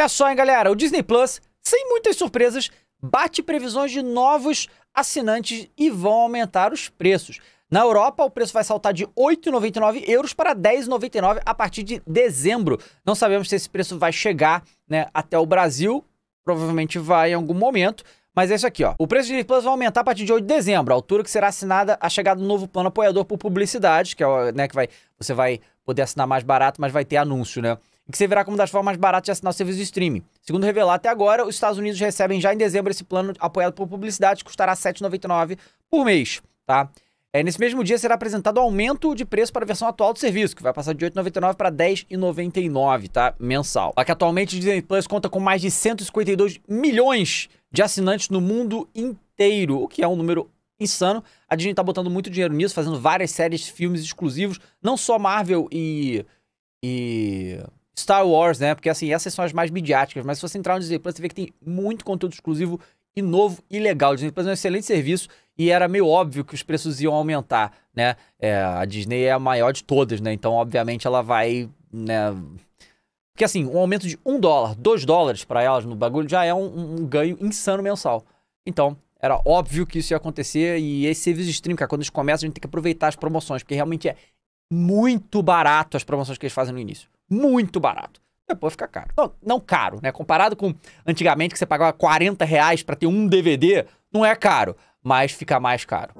Olha só, hein, galera. O Disney Plus, sem muitas surpresas, bate previsões de novos assinantes e vão aumentar os preços. Na Europa, o preço vai saltar de 8,99 euros para 10,99 a partir de dezembro. Não sabemos se esse preço vai chegar né, até o Brasil. Provavelmente vai em algum momento. Mas é isso aqui, ó. O preço de Disney Plus vai aumentar a partir de 8 de dezembro, a altura que será assinada a chegada do novo plano apoiador por publicidade, que é né, que vai, você vai poder assinar mais barato, mas vai ter anúncio, né? e que servirá como das formas mais baratas de assinar o serviço de streaming. Segundo revelar até agora, os Estados Unidos recebem já em dezembro esse plano apoiado por publicidade, que custará R$ 7,99 por mês, tá? É, nesse mesmo dia será apresentado o aumento de preço para a versão atual do serviço, que vai passar de R$ 8,99 para R$ 10,99, tá? Mensal. Aqui atualmente o Disney Plus conta com mais de 152 milhões de assinantes no mundo inteiro, o que é um número insano. A Disney tá botando muito dinheiro nisso, fazendo várias séries, filmes exclusivos, não só Marvel e. e Star Wars, né? Porque assim, essas são as mais midiáticas, mas se você entrar no Disney Plus, você vê que tem muito conteúdo exclusivo e novo e legal. O Disney Plus é um excelente serviço e era meio óbvio que os preços iam aumentar, né? É, a Disney é a maior de todas, né? Então, obviamente, ela vai, né? Porque assim, um aumento de um dólar, dois dólares para elas no bagulho já é um, um, ganho insano mensal. Então, era óbvio que isso ia acontecer e esse serviço de streaming, cara, quando eles começam a gente tem que aproveitar as promoções, porque realmente é muito barato as promoções que eles fazem no início. Muito barato. Depois fica caro. Não, não caro, né? Comparado com antigamente que você pagava 40 reais para ter um DVD, não é caro, mas fica mais caro.